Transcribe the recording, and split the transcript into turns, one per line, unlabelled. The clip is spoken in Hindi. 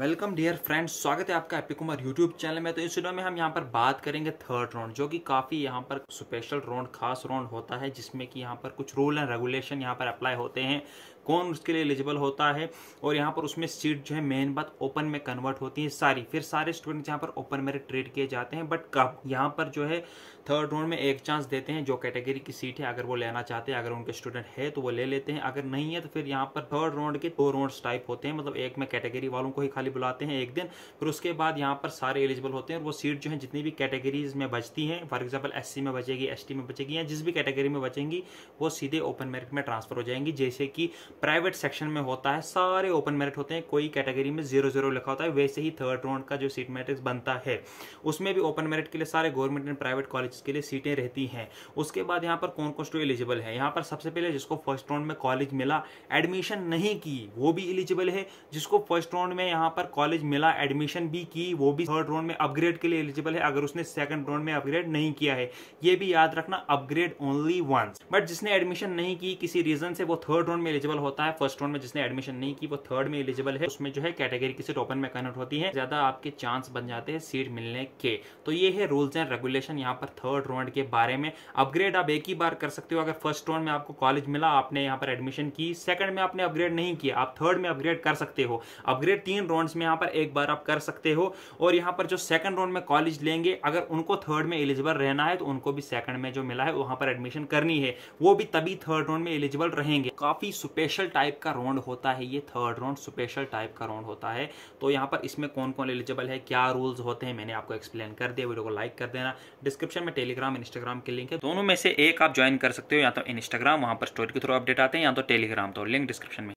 वेलकम डियर फ्रेंड्स स्वागत है आपका एपी कुमार यूट्यूब चैनल में तो इस वीडियो में हम यहाँ पर बात करेंगे थर्ड राउंड जो कि काफ़ी यहाँ पर स्पेशल राउंड खास राउंड होता है जिसमें कि यहाँ पर कुछ रूल एंड रेगुलेशन यहाँ पर अप्लाई होते हैं कौन उसके लिए एलिजिबल होता है और यहाँ पर उसमें सीट जो है मेन बात ओपन में कन्वर्ट होती है सारी फिर सारे स्टूडेंट्स यहाँ पर ओपन में ट्रेड किए जाते हैं बट कब यहाँ पर जो है थर्ड राउंड में एक चांस देते हैं जो कैटेगरी की सीट है अगर वो लेना चाहते हैं अगर उनके स्टूडेंट है तो वो ले लेते हैं अगर नहीं है तो फिर यहाँ पर थर्ड राउंड के दो राउंड टाइप होते हैं मतलब एक में कैटेगरी वालों को ही खाली बुलाते हैं एक दिन फिर उसके बाद यहाँ पर सारे एलिजिबल होते हैं और वो सीट जो है जितनी भी कैटेगरीज में बचती हैं फॉर एग्जाम्पल एस में बचेगी एस में बचेगी या जिस भी कैटेगरी में बचेंगी वो सीधे ओपन मेरिट में ट्रांसफर हो जाएंगी जैसे कि प्राइवेट सेक्शन में होता है सारे ओपन मेरिट होते हैं कोई कैटेगरी में जीरो जीरो लिखा होता है वैसे ही थर्ड राउंड का जो सीट मैट्रिक्स बनता है उसमें भी ओपन मेरिट के लिए सारे गवर्नमेंट एंड प्राइवेट कॉलेज के लिए सीटें रहती हैं उसके बाद यहाँ पर कौन कौन स्टू एलिजिबल है यहाँ पर सबसे पहले जिसको फर्स्ट राउंड में कॉलेज मिला एडमिशन नहीं की वो भी एलिजिबल है जिसको फर्स्ट राउंड में यहाँ पर कॉलेज मिला एडमिशन भी की वो भी थर्ड राउंड में अपग्रेड के लिए एलिजिबल है अगर उसने सेकंड राउंड में अपग्रेड नहीं किया है ये भी याद रखना अपग्रेड ओनली वंस बट जिसने एडमिशन नहीं की किसी रीजन से वो थर्ड राउंड में एलिजिबल हो होता है फर्स्ट राउंड में जिसने एडमिशन नहीं की वो थर्ड में एलिजिबल है उसमें जो है कैटेगरी किसी टॉपर में कन्वर्ट होती है ज्यादा आपके चांस बन जाते हैं सीट मिलने के तो ये है रूल्स एंड रेगुलेशन यहाँ पर थर्ड राउंड के बारे में अपग्रेड आप एक ही बार कर सकते हो अगर फर्स्ट राउंड में आपको कॉलेज मिला आपने यहाँ पर एडमिशन की सेकंड में आपने अपग्रेड नहीं किया आप थर्ड में अपग्रेड कर सकते हो अपग्रेड तीन राउंड में यहाँ पर एक बार आप कर सकते हो और यहाँ पर जो सेकंड राउंड में कॉलेज लेंगे अगर उनको थर्ड में एलिजिबल रहना है तो उनको भी सेकंड में जो मिला है वहां पर एडमिशन करनी है वो भी तभी थर्ड राउंड में एलिजिबल रहेंगे काफी सुपे स्पेशल टाइप का राउंड होता है ये थर्ड राउंड स्पेशल टाइप का राउंड होता है तो यहाँ पर इसमें कौन कौन एलिजिबल है क्या रूल्स होते हैं मैंने आपको एक्सप्लेन कर दिया वीडियो को लाइक कर देना डिस्क्रिप्शन में टेलीग्राम इंस्टाग्राम के लिंक है दोनों में से एक आप ज्वाइन कर सकते हो या तो इंस्टाग्राम वहाँ पर स्टोरी के थ्रू अपडेट आते हैं या तो टेलीग्राम तो लिंक डिस्क्रिप्शन में